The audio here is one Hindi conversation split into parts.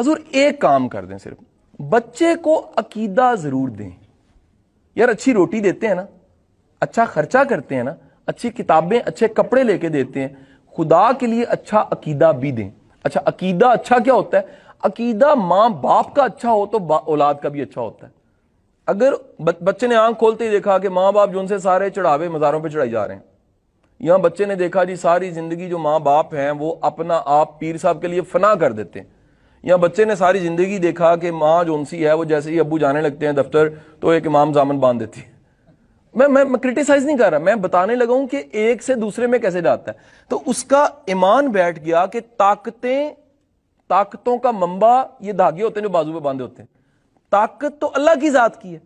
हजूर एक काम कर दें सिर्फ बच्चे को अकीदा ज़रूर दें यार अच्छी रोटी देते हैं ना अच्छा खर्चा करते हैं ना अच्छी किताबें अच्छे कपड़े लेके देते हैं खुदा के लिए अच्छा अकीदा भी दें अच्छा अकीदा अच्छा क्या होता है अकीदा माँ बाप का अच्छा हो तो औलाद का भी अच्छा होता है अगर बच्चे ने आंख खोलते ही देखा कि माँ बाप जो उनसे सारे चढ़ावे मज़ारों पर चढ़ाई जा रहे हैं यहां बच्चे ने देखा जी सारी ज़िंदगी जो माँ बाप हैं वो अपना आप पीर साहब के लिए फना कर देते हैं या बच्चे ने सारी ज़िंदगी देखा कि माँ जो उनसी है वो जैसे ही अबू जाने लगते हैं दफ्तर तो एक इमाम जामन बांध देती है मैं मैं, मैं क्रिटिसाइज नहीं कर रहा मैं बताने लगा हूं कि एक से दूसरे में कैसे जाता है तो उसका ईमान बैठ गया कि ताकतें ताकतों का मंबा ये धागे होते हैं जो बाजू पे बांधे होते हैं ताकत तो अल्लाह की जात की है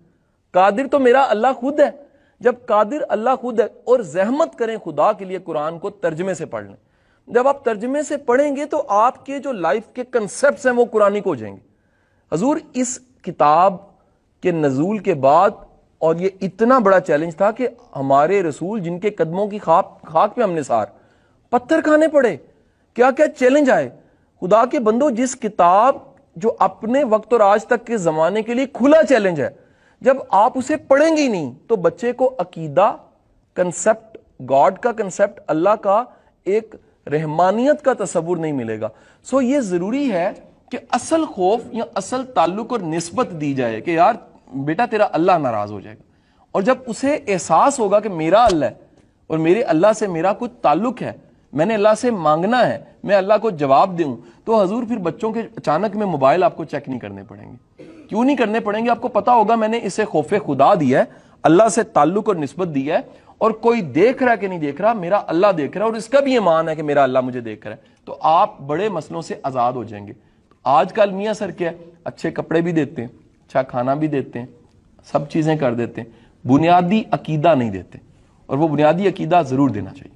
कादिर तो मेरा अल्लाह खुद है जब कादिर अल्लाह खुद है और जहमत करें खुदा के लिए कुरान को तर्जमे से पढ़ लें जब आप तर्जमे से पढ़ेंगे तो आपके जो लाइफ के कंसेप्ट हैं वो कुरानिक हो जाएंगे हजूर इस किताब के नजूल के बाद और ये इतना बड़ा चैलेंज था कि हमारे रसूल जिनके कदमों की खाक खाक पे हमने सार पत्थर खाने पड़े क्या क्या चैलेंज आए खुदा के बंदो जिस किताब जो अपने वक्त और आज तक के जमाने के लिए खुला चैलेंज है जब आप उसे पढ़ेंगे ही नहीं तो बच्चे को अकीदा कंसेप्ट गॉड का कंसेप्ट अल्लाह का एक रहमानियत का तस्वुर नहीं मिलेगा सो ये ज़रूरी है कि असल खौफ या असल ताल्लुक और नस्बत दी जाए कि यार बेटा तेरा अल्लाह नाराज़ हो जाएगा और जब उसे एहसास होगा कि मेरा अल्लाह है और मेरे अल्लाह से मेरा कुछ ताल्लुक है मैंने अल्लाह से मांगना है मैं अल्लाह को जवाब दूं तो हजूर फिर बच्चों के अचानक में मोबाइल आपको चेक नहीं करने पड़ेंगे क्यों नहीं करने पड़ेंगे आपको पता होगा मैंने इसे खौफे खुदा दिया है अल्लाह से ताल्लुक और नस्बत दी है और कोई देख रहा है कि नहीं देख रहा मेरा अल्लाह देख रहा है और इसका भी ईमान है कि मेरा अल्लाह मुझे देख रहा है तो आप बड़े मसलों से आज़ाद हो जाएंगे आज का अलमिया सर क्या है अच्छे कपड़े भी देते हैं अच्छा खाना भी देते हैं सब चीज़ें कर देते हैं बुनियादी अकीदा नहीं देते और वो बुनियादी अकीदा ज़रूर देना चाहिए